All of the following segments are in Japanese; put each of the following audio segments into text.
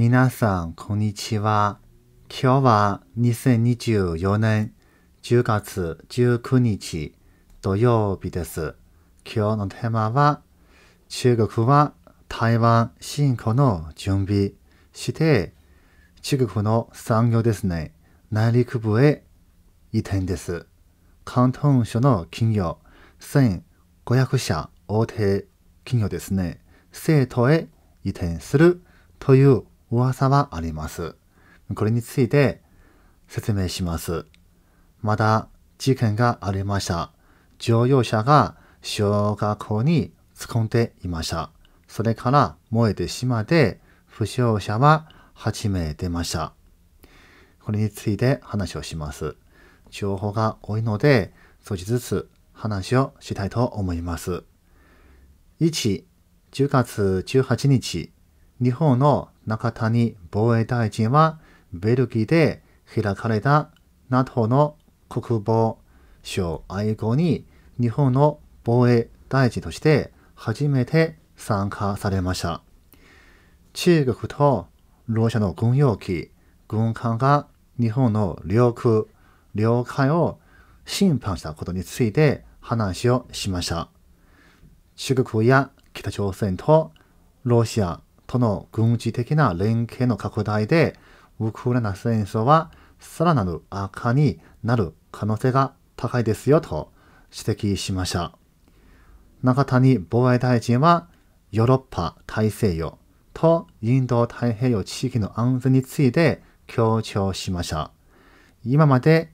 皆さん、こんにちは。今日は2024年10月19日土曜日です。今日のテーマは、中国は台湾進行の準備して、中国の産業ですね、内陸部へ移転です。広東省の企業、1500社大手企業ですね、生徒へ移転するという噂はあります。これについて説明します。まだ事件がありました。乗用車が小学校に突っ込んでいました。それから燃えてしまって、負傷者は8名出ました。これについて話をします。情報が多いので、少しずつ話をしたいと思います。1、10月18日、日本の中谷防衛大臣はベルギーで開かれた NATO の国防省愛護に日本の防衛大臣として初めて参加されました。中国とロシアの軍用機、軍艦が日本の領空、領海を侵犯したことについて話をしました。中国や北朝鮮とロシア、との軍事的な連携の拡大で、ウクライナ戦争はさらなる悪化になる可能性が高いですよと指摘しました。中谷防衛大臣は、ヨーロッパ大西洋とインド太平洋地域の安全について強調しました。今まで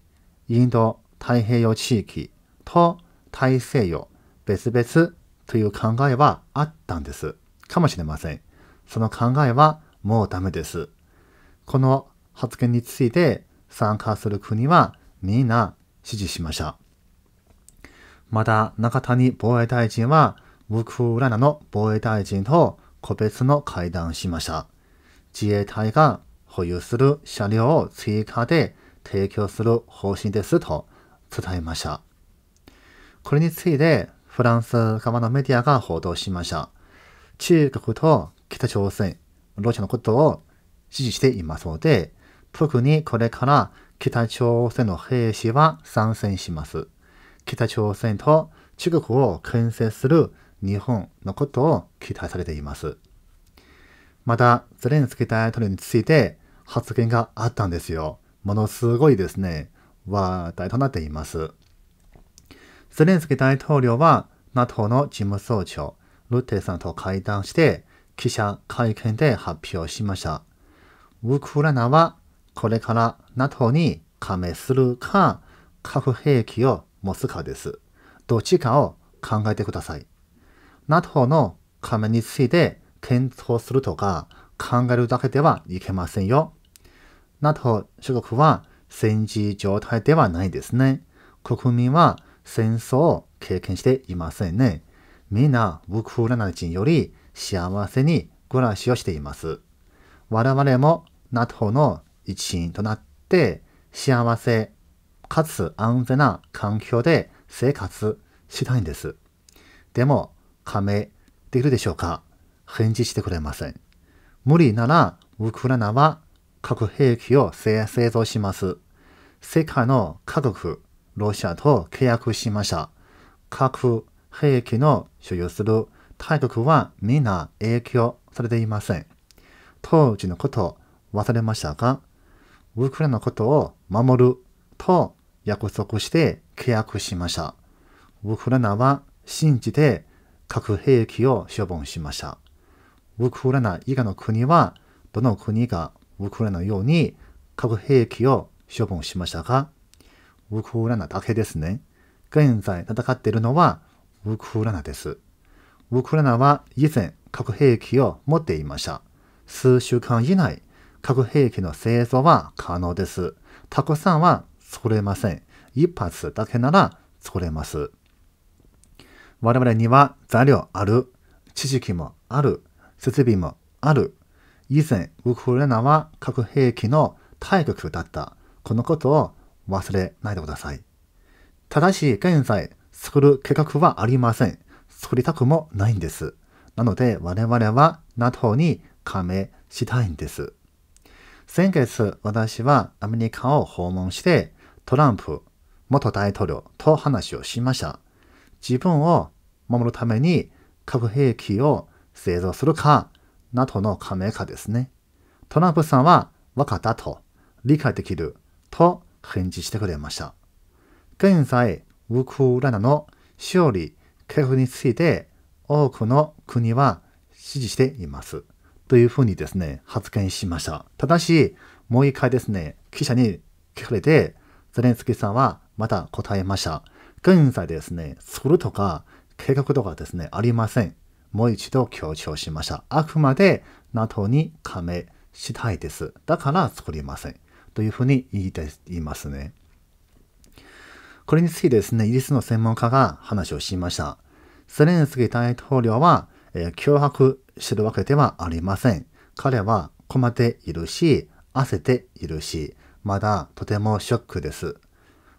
インド太平洋地域と大西洋別々という考えはあったんです。かもしれません。その考えはもうダメです。この発言について参加する国はみんな支持しました。また、中谷防衛大臣は、ウクライナの防衛大臣と個別の会談しました。自衛隊が保有する車両を追加で提供する方針ですと伝えました。これについて、フランス側のメディアが報道しました。中国と北朝鮮、ロシアのことを支持していますので、特にこれから北朝鮮の兵士は参戦します。北朝鮮と中国を牽制する日本のことを期待されています。また、ゼレンスキー大統領について発言があったんですよ。ものすごいですね、話題となっています。ゼレンスキー大統領は NATO の事務総長、ルテさんと会談して、記者会見で発表しました。ウクライナはこれから NATO に加盟するか核兵器を持つかです。どっちかを考えてください。NATO の加盟について検討するとか考えるだけではいけませんよ。NATO 諸国は戦時状態ではないですね。国民は戦争を経験していませんね。みんなウクライナ人より幸せに暮らしをしています。我々も NATO の一員となって幸せかつ安全な環境で生活したいんです。でも、加盟できるでしょうか返事してくれません。無理なら、ウクライナは核兵器を製造します。世界の各国、ロシアと契約しました。核兵器の所有する大国は皆影響されていません。当時のことを忘れましたが、ウクライナのことを守ると約束して契約しました。ウクライナは信じて核兵器を処分しました。ウクライナ以外の国は、どの国がウクライナのように核兵器を処分しましたかウクライナだけですね。現在戦っているのはウクライナです。ウクライナは以前核兵器を持っていました。数週間以内、核兵器の製造は可能です。たくさんは作れません。一発だけなら作れます。我々には材料ある。知識もある。設備もある。以前、ウクライナは核兵器の大国だった。このことを忘れないでください。ただし、現在、作る計画はありません。作りたくもないんです。なので我々は NATO に加盟したいんです。先月私はアメリカを訪問してトランプ元大統領と話をしました。自分を守るために核兵器を製造するか NATO の加盟かですね。トランプさんは分かったと理解できると返事してくれました。現在、ウクライナの勝利政府について多くの国は支持しています。というふうにですね、発言しました。ただし、もう一回ですね、記者に聞かれて、ゼレンスキーさんはまた答えました。現在ですね、するとか計画とかですね、ありません。もう一度強調しました。あくまで NATO に加盟したいです。だから作りません。というふうに言っ言いますね。これについてですね、イギリスの専門家が話をしました。ゼレンスキー大統領は、えー、脅迫してるわけではありません。彼は困っているし、焦っているし、まだとてもショックです。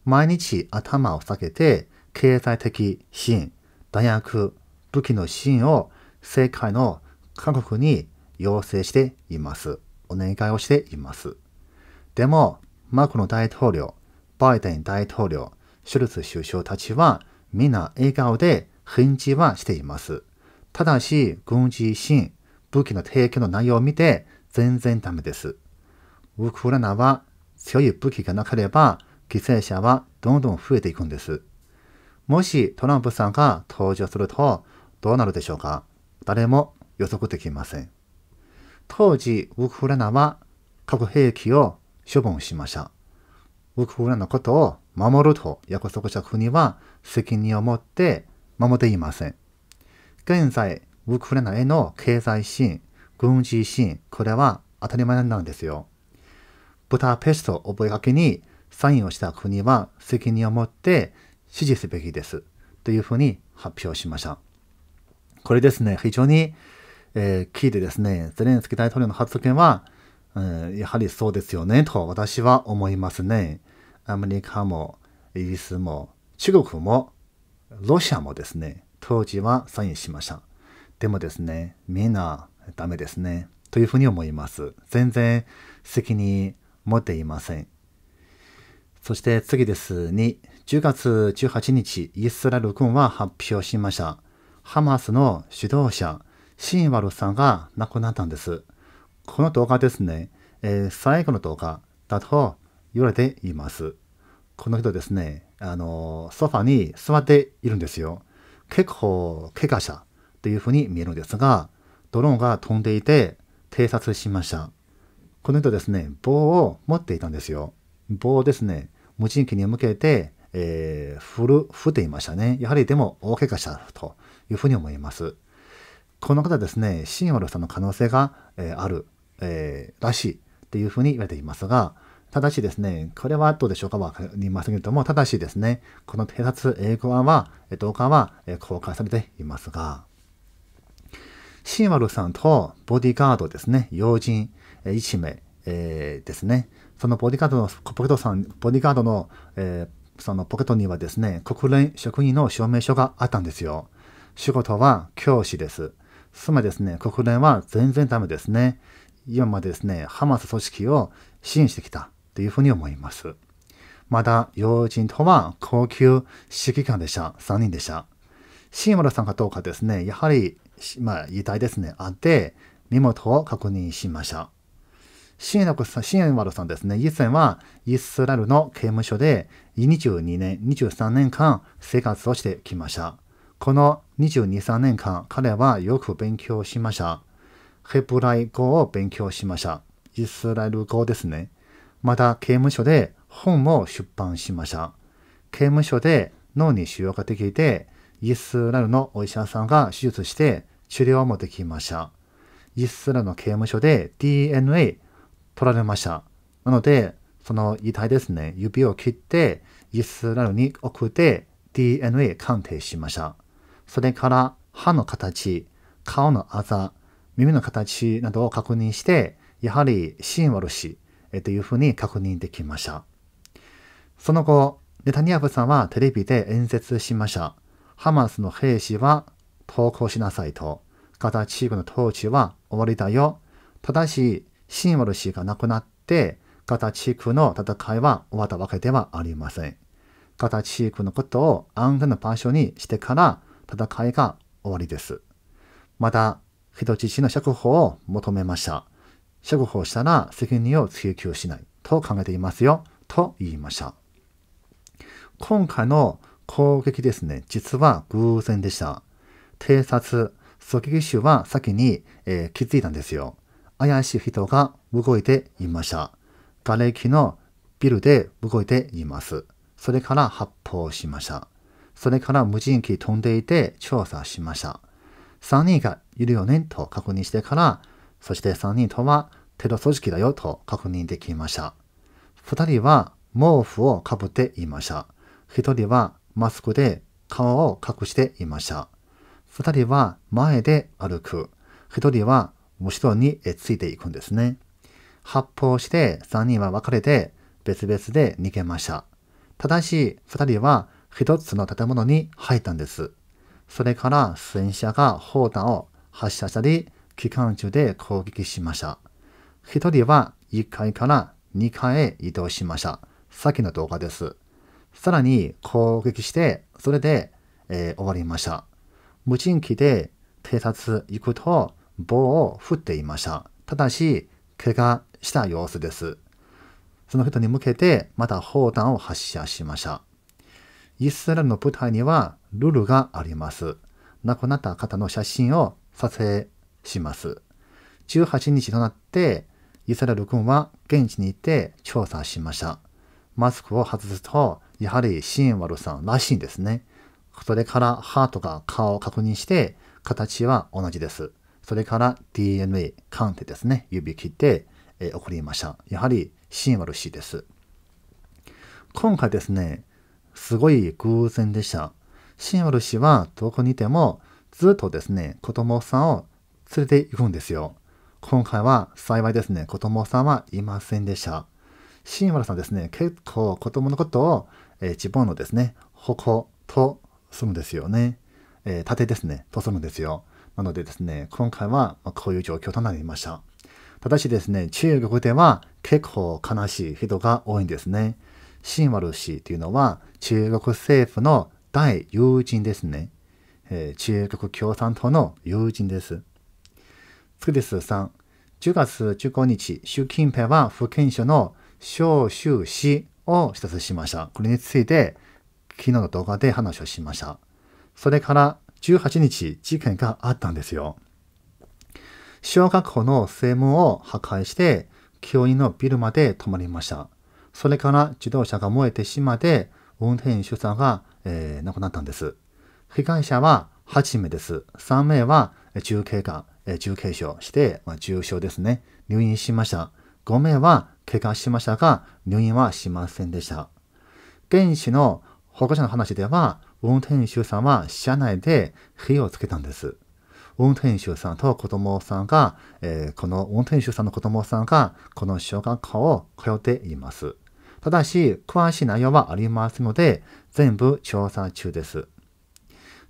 毎日頭を下げて、経済的支援、弾薬、武器の支援を世界の各国に要請しています。お願いをしています。でも、マクロン大統領、バイデン大統領、シュルツ首相たちはみんな笑顔で返事はしています。ただし、軍事支援、武器の提供の内容を見て全然ダメです。ウクライナは強い武器がなければ犠牲者はどんどん増えていくんです。もしトランプさんが登場するとどうなるでしょうか誰も予測できません。当時、ウクライナは核兵器を処分しました。ウクライナのことを守ると約束した国は責任を持って守っていません。現在、ウクライナへの経済支援、軍事支援、これは当たり前なんですよ。ブタペスト覚書にサインをした国は責任を持って支持すべきです。というふうに発表しました。これですね、非常に、えー、聞いてですね、ゼレンスキー大統領の発言は、うん、やはりそうですよね、と私は思いますね。アメリカも、イギリスも、中国も、ロシアもですね、当時はサインしました。でもですね、みんなダメですね。というふうに思います。全然責任持っていません。そして次です。2、10月18日、イスラエル軍は発表しました。ハマスの指導者、シンワルさんが亡くなったんです。この動画ですね、えー、最後の動画だと言われています。この人ですね、あの、ソファに座っているんですよ。結構、怪我者というふうに見えるんですが、ドローンが飛んでいて偵察しました。この人ですね、棒を持っていたんですよ。棒をですね、無人機に向けて、えー、振る、振っていましたね。やはりでも大怪我者というふうに思います。この方ですね、シンオルさんの可能性が、えー、ある、えー、らしいというふうに言われていますが、ただしですね、これはどうでしょうかわかりませんけれども、ただしですね、この偵察英語版は、動画は公開されていますが、シーマルさんとボディガードですね、要人1名、えー、ですね、そのボディガードのポケットさん、ボディガードの、えー、そのポケットにはですね、国連職員の証明書があったんですよ。仕事は教師です。つまりですね、国連は全然ダメですね。今までですね、ハマス組織を支援してきた。というふうに思います。また、友人とは高級指揮官でした。3人でした。シモラさんかどうかですね、やはり、まあ、遺体ですね、あって、身元を確認しました。新村さん、新村さんですね、以前はイスラエルの刑務所で22年、23年間生活をしてきました。この22、3年間、彼はよく勉強しました。ヘブライ語を勉強しました。イスラエル語ですね。また刑務所で本を出版しました。刑務所で脳に腫瘍ができて、イスラルのお医者さんが手術して治療もできました。イスラルの刑務所で DNA 取られました。なので、その遺体ですね、指を切ってイスラルに送って DNA 鑑定しました。それから歯の形、顔のあざ、耳の形などを確認して、やはりシンワル氏というふうに確認できました。その後、ネタニヤフさんはテレビで演説しました。ハマスの兵士は投降しなさいと。ガザ地区の統治は終わりだよ。ただし、シンワル氏が亡くなって、ガザ地区の戦いは終わったわけではありません。ガザ地区のことを安全な場所にしてから戦いが終わりです。また、人質の釈放を求めました。釈放したら責任を追及しないと考えていますよと言いました。今回の攻撃ですね、実は偶然でした。偵察、狙撃手は先に、えー、気づいたんですよ。怪しい人が動いていました。瓦礫のビルで動いています。それから発砲しました。それから無人機飛んでいて調査しました。3人がいるよねと確認してからそして3人とはテロ組織だよと確認できました。2人は毛布をかぶっていました。1人はマスクで顔を隠していました。2人は前で歩く。1人は後ろについていくんですね。発砲して3人は別れて別々で逃げました。ただし2人は一つの建物に入ったんです。それから戦車が砲弾を発射したり、期間中で攻撃しました。一人は1階から2階へ移動しました。さっきの動画です。さらに攻撃して、それで、えー、終わりました。無人機で偵察行くと棒を振っていました。ただし、怪我した様子です。その人に向けてまた砲弾を発射しました。イスラエルの部隊にはルールがあります。亡くなった方の写真を撮影します。18日となって、イサラル君は現地にいて調査しました。マスクを外すと、やはりシンワルさんらしいんですね。それからハートが顔を確認して、形は同じです。それから DNA 鑑定ですね。指切って、え送りました。やはりシンワル氏です。今回ですね、すごい偶然でした。シンワル氏はどこにいてもずっとですね、子供さんを連れて行くんですよ。今回は幸いですね、子供さんはいませんでした。新原さんですね、結構子供のことを、えー、自分のですね、矛とするんですよね。えー、盾ですね、とするんですよ。なのでですね、今回はこういう状況となりました。ただしですね、中国では結構悲しい人が多いんですね。シンワル氏というのは中国政府の大友人ですね。えー、中国共産党の友人です。次です。3。10月15日、習近平は福建省の小州市を視察しました。これについて、昨日の動画で話をしました。それから18日、事件があったんですよ。小学校の正門を破壊して、教員のビルまで止まりました。それから自動車が燃えてしまって、運転手さんが、えー、亡くなったんです。被害者は8名です。3名は重軽が。え重軽傷して、まあ、重症ですね、入院しました。5名は怪我しましたが、入院はしませんでした。現地の保護者の話では、運転手さんは車内で火をつけたんです。運転手さんと子供さんが、えー、この運転手さんの子供さんが、この小学校を通っています。ただし、詳しい内容はありますので、全部調査中です。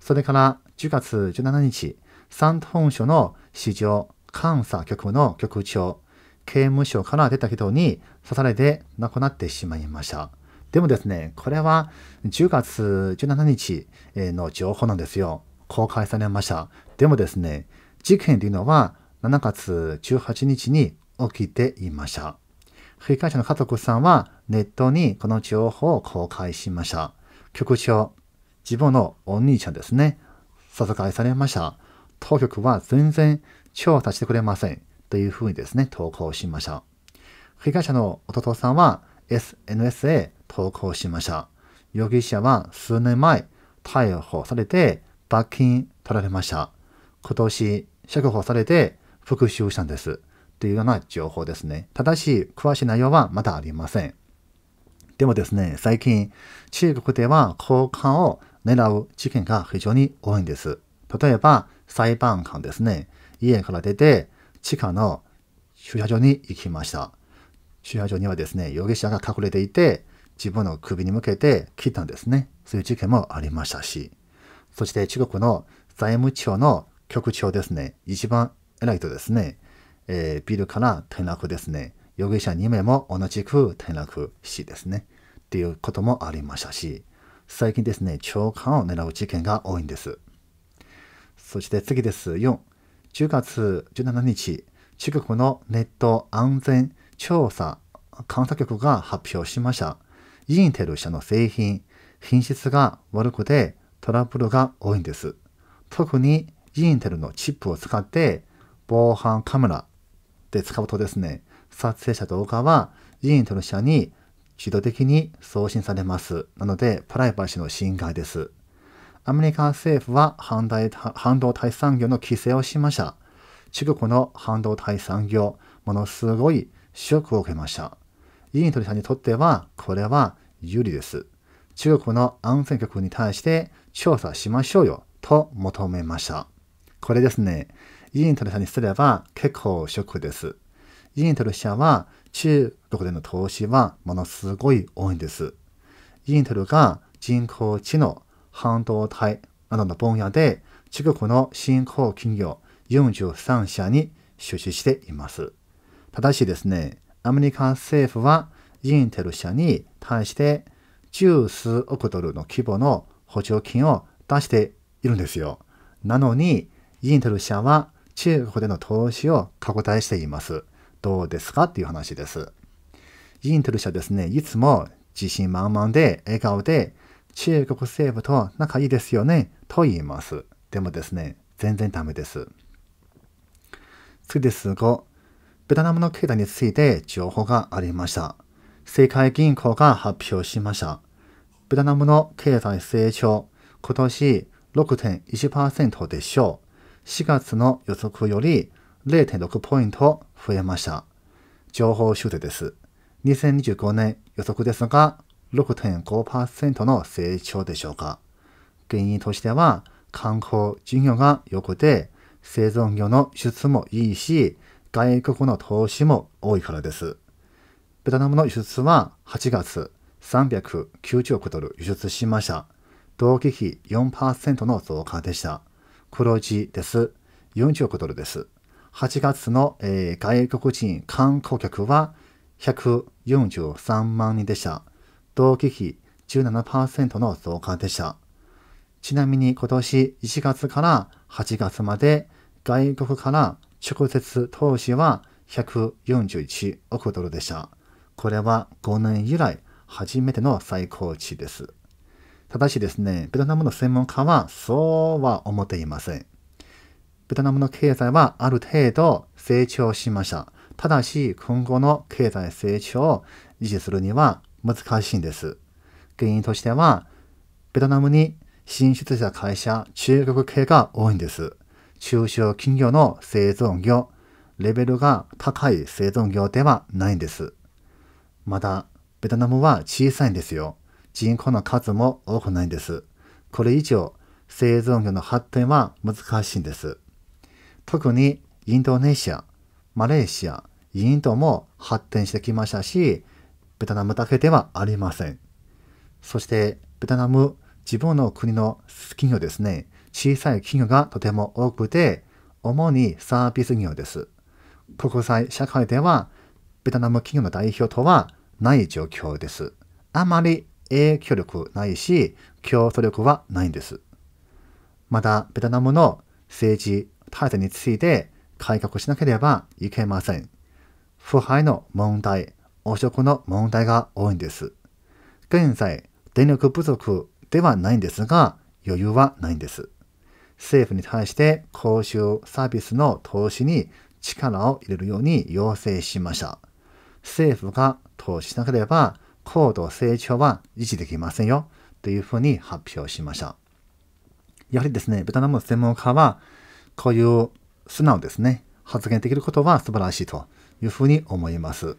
それから、10月17日、山東省の市場監査局の局長、刑務所から出た人に刺されて亡くなってしまいました。でもですね、これは10月17日の情報なんですよ。公開されました。でもですね、事件というのは7月18日に起きていました。被害者の家族さんはネットにこの情報を公開しました。局長、自分のお兄ちゃんですね、殺害されました。当局は全然調査してくれませんというふうにですね、投稿しました。被害者の弟さんは SNS へ投稿しました。容疑者は数年前逮捕されて罰金取られました。今年釈放されて復讐したんです。というような情報ですね。ただし、詳しい内容はまだありません。でもですね、最近、中国では交換を狙う事件が非常に多いんです。例えば、裁判官ですね、家から出て、地下の駐車場に行きました。駐車場にはですね、容疑者が隠れていて、自分の首に向けて切ったんですね。そういう事件もありましたし。そして中国の財務庁の局長ですね、一番偉い人ですね、えー、ビルから転落ですね、容疑者2名も同じく転落死ですね、っていうこともありましたし、最近ですね、長官を狙う事件が多いんです。そして次です。4、10月17日、中国のネット安全調査監査局が発表しました。インテル社の製品、品質が悪くてトラブルが多いんです。特にインテルのチップを使って防犯カメラで使うとですね、撮影した動画はインテル社に自動的に送信されます。なので、プライバシーの侵害です。アメリカ政府は半導体産業の規制をしました。中国の半導体産業、ものすごいショックを受けました。イントリさんにとっては、これは有利です。中国の安全局に対して調査しましょうよと求めました。これですね、イントリさんにすれば結構ショックです。イントロ社は中国での投資はものすごい多いんです。イントルが人工知能、半導体などの分野で中国の新興企業43社に出資しています。ただしですね、アメリカ政府はインテル社に対して十数億ドルの規模の補助金を出しているんですよ。なのに、インテル社は中国での投資を拡大しています。どうですかっていう話です。インテル社ですね、いつも自信満々で笑顔で中国政府と仲いいですよねと言います。でもですね、全然ダメです。次です5、ベトナムの経済について情報がありました。世界銀行が発表しました。ベトナムの経済成長、今年6.1%でしょう。4月の予測より0.6ポイント増えました。情報修正です。2025年予測ですが、6.5%の成長でしょうか。原因としては、観光事業が良くて、製造業の輸出もいいし、外国の投資も多いからです。ベトナムの輸出は8月390億ドル輸出しました。同期比4%の増加でした。黒字です。40億ドルです。8月の、えー、外国人観光客は143万人でした。同期比17%の増加でした。ちなみに今年1月から8月まで外国から直接投資は141億ドルでした。これは5年以来初めての最高値です。ただしですね、ベトナムの専門家はそうは思っていません。ベトナムの経済はある程度成長しました。ただし、今後の経済成長を維持するには難しいんです。原因としては、ベトナムに進出した会社、中国系が多いんです。中小企業の生存業、レベルが高い生存業ではないんです。また、ベトナムは小さいんですよ。人口の数も多くないんです。これ以上、生存業の発展は難しいんです。特にインドネシア、マレーシア、インドも発展してきましたし、ベトナムだけではありません。そして、ベトナム、自分の国の企業ですね、小さい企業がとても多くて、主にサービス業です。国際社会では、ベトナム企業の代表とはない状況です。あまり影響力ないし、競争力はないんです。また、ベトナムの政治体制について改革しなければいけません。腐敗の問題、汚職の問題が多いんです。現在、電力不足ではないんですが、余裕はないんです。政府に対して公衆サービスの投資に力を入れるように要請しました。政府が投資しなければ高度成長は維持できませんよというふうに発表しました。やはりですね、ベトナムの専門家はこういう素直ですね、発言できることは素晴らしいというふうに思います。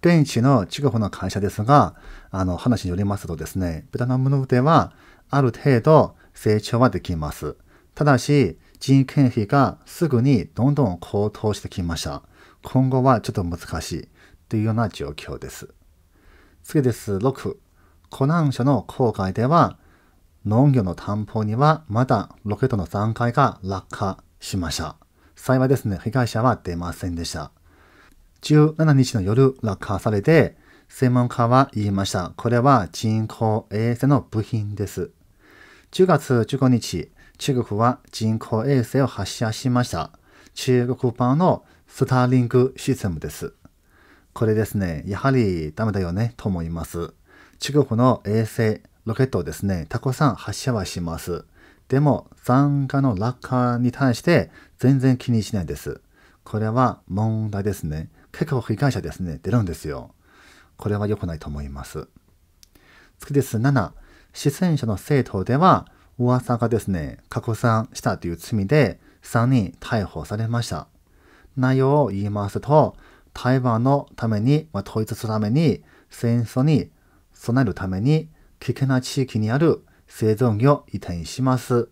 現地のチグホの会社ですが、あの、話によりますとですね、ベトナムの腕はある程度成長はできます。ただし、人件費がすぐにどんどん高騰してきました。今後はちょっと難しいというような状況です。次です。6。湖南省の郊外では、農業の担保にはまだロケットの残骸が落下しました。幸いですね、被害者は出ませんでした。17日の夜落下されて、専門家は言いました。これは人工衛星の部品です。10月15日、中国は人工衛星を発射しました。中国版のスターリングシステムです。これですね、やはりダメだよねと思います。中国の衛星、ロケットをですね、たくさん発射はします。でも、残骸の落下に対して全然気にしないです。これは問題ですね。結構被害者ですね、出るんですよ。これは良くないと思います。次です。7、出演者の政党では、噂がですね、拡散したという罪で3人逮捕されました。内容を言いますと、台湾のために、まあ、統一するために、戦争に備えるために、危険な地域にある製造業を移転します。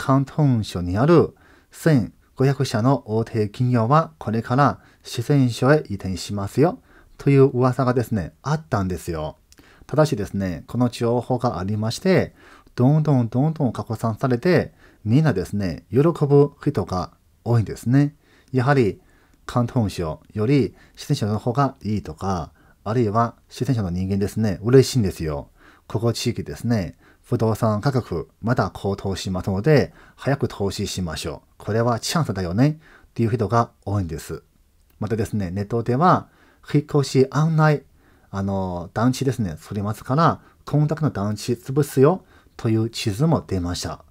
広東省にある1500社の大手企業はこれから四川省へ移転しますよという噂がですね、あったんですよ。ただしですね、この情報がありまして、どんどんどんどん拡散されて、みんなですね、喜ぶ人が多いんですね。やはり、関東省より四川省の方がいいとか、あるいは四川省の人間ですね、嬉しいんですよ。ここ地域ですね、不動産価格まだ高騰しますので、早く投資しましょう。これはチャンスだよねっていう人が多いんです。またですね、ネットでは、引っ越し案内、あの、団地ですね、作りますから、今度の団地潰すよという地図も出ました。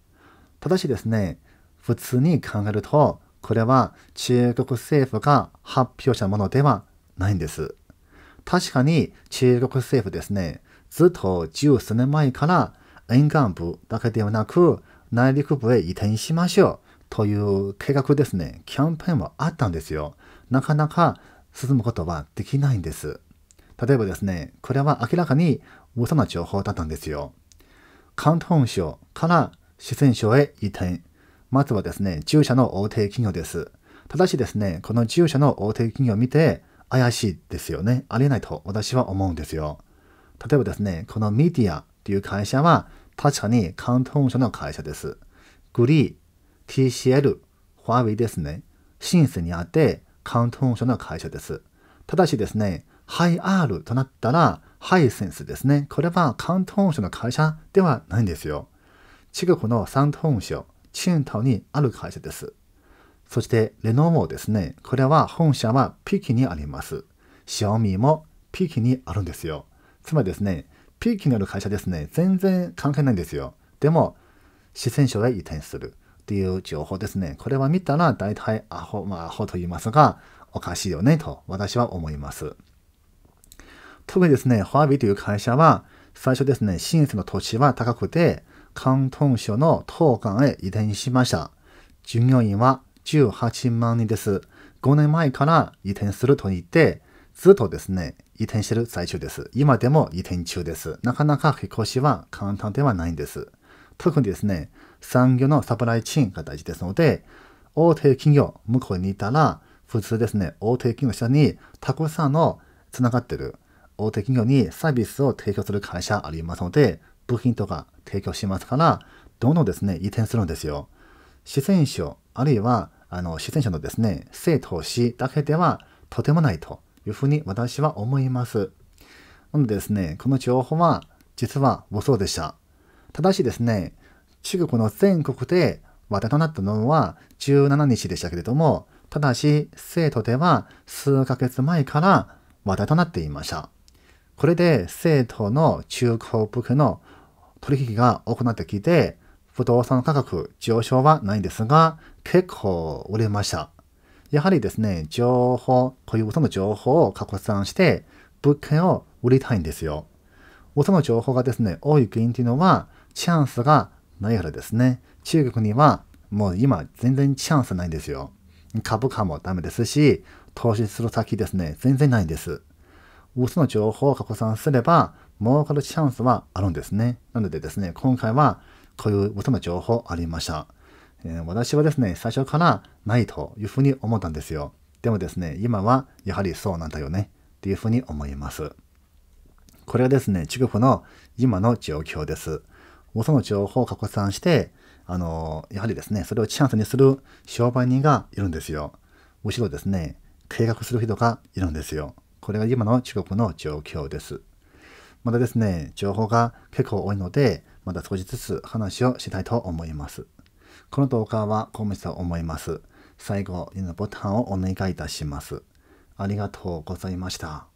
ただしですね、普通に考えると、これは中国政府が発表したものではないんです。確かに中国政府ですね、ずっと十数年前から沿岸部だけではなく内陸部へ移転しましょうという計画ですね、キャンペーンはあったんですよ。なかなか進むことはできないんです。例えばですね、これは明らかに嘘の情報だったんですよ。広東省から四川省へ移転。まずはですね、住所の大手企業です。ただしですね、この住所の大手企業を見て、怪しいですよね。ありえないと私は思うんですよ。例えばですね、このメディアという会社は、確かに広東省の会社です。グリー、TCL、ファーウェイですね。シンセにあって、カウントフンションの会社です。ただしですね、ハイ R となったら、ハイセンスですね。これはカウント本社の会社ではないんですよ。中国の三本社、青島にある会社です。そしてレノーモですね。これは本社は北京にあります。シャオミも北京にあるんですよ。つまりですね、北京にある会社ですね、全然関係ないんですよ。でも、四川省へ移転する。っていう情報ですね。これは見たら大体アホ、まあアホと言いますが、おかしいよねと私は思います。特にですね、ホワビという会社は、最初ですね、新ンの土地は高くて、広東省の東岸へ移転しました。従業員は18万人です。5年前から移転すると言って、ずっとですね、移転してる最中です。今でも移転中です。なかなか引っ越しは簡単ではないんです。特にですね、産業のサプライチェーンが大事ですので、大手企業、向こうにいたら、普通ですね、大手企業下にたくさんのつながってる大手企業にサービスを提供する会社ありますので、部品とか提供しますから、どんどんですね、移転するんですよ。四川省、あるいは、あの、四川省のですね、生投資だけではとてもないというふうに私は思います。なのでですね、この情報は実は妄想でした。ただしですね、中国の全国で話題となったのは17日でしたけれども、ただし、生徒では数ヶ月前から話題となっていました。これで生徒の中古物件の取引が行ってきて、不動産価格上昇はないんですが、結構売れました。やはりですね、情報、こういう嘘の情報を拡散して、物件を売りたいんですよ。嘘の情報がですね、多い原因というのは、チャンスがないからですね、中国にはもう今全然チャンスないんですよ。株価もダメですし、投資する先ですね、全然ないんです。嘘の情報を拡散すれば、儲かるチャンスはあるんですね。なのでですね、今回はこういう嘘の情報ありました。えー、私はですね、最初からないというふうに思ったんですよ。でもですね、今はやはりそうなんだよねっていうふうに思います。これはですね、中国の今の状況です。嘘の情報を拡散して、あの、やはりですね、それをチャンスにする商売人がいるんですよ。むしろですね、計画する人がいるんですよ。これが今の中国の状況です。まだですね、情報が結構多いので、まだ少しずつ話をしたいと思います。この動画はこ好物と思います。最後、いいのボタンをお願いいたします。ありがとうございました。